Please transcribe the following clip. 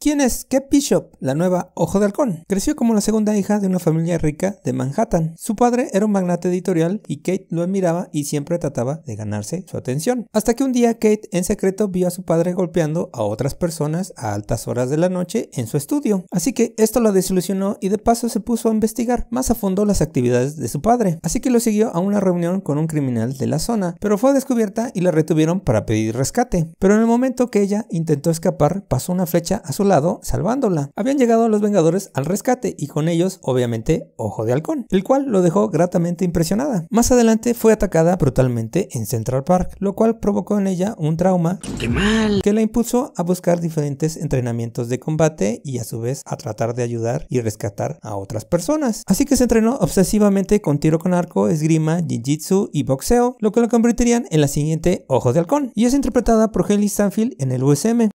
¿Quién es Kate Bishop, la nueva Ojo de Halcón? Creció como la segunda hija de una familia rica de Manhattan. Su padre era un magnate editorial y Kate lo admiraba y siempre trataba de ganarse su atención. Hasta que un día Kate en secreto vio a su padre golpeando a otras personas a altas horas de la noche en su estudio. Así que esto la desilusionó y de paso se puso a investigar más a fondo las actividades de su padre. Así que lo siguió a una reunión con un criminal de la zona, pero fue descubierta y la retuvieron para pedir rescate. Pero en el momento que ella intentó escapar, pasó una flecha a su lado salvándola. Habían llegado los Vengadores al rescate y con ellos, obviamente, Ojo de Halcón, el cual lo dejó gratamente impresionada. Más adelante fue atacada brutalmente en Central Park, lo cual provocó en ella un trauma que la impulsó a buscar diferentes entrenamientos de combate y a su vez a tratar de ayudar y rescatar a otras personas. Así que se entrenó obsesivamente con tiro con arco, esgrima, jiu-jitsu y boxeo, lo que la convertirían en la siguiente Ojo de Halcón, y es interpretada por Haley Stanfield en el USM.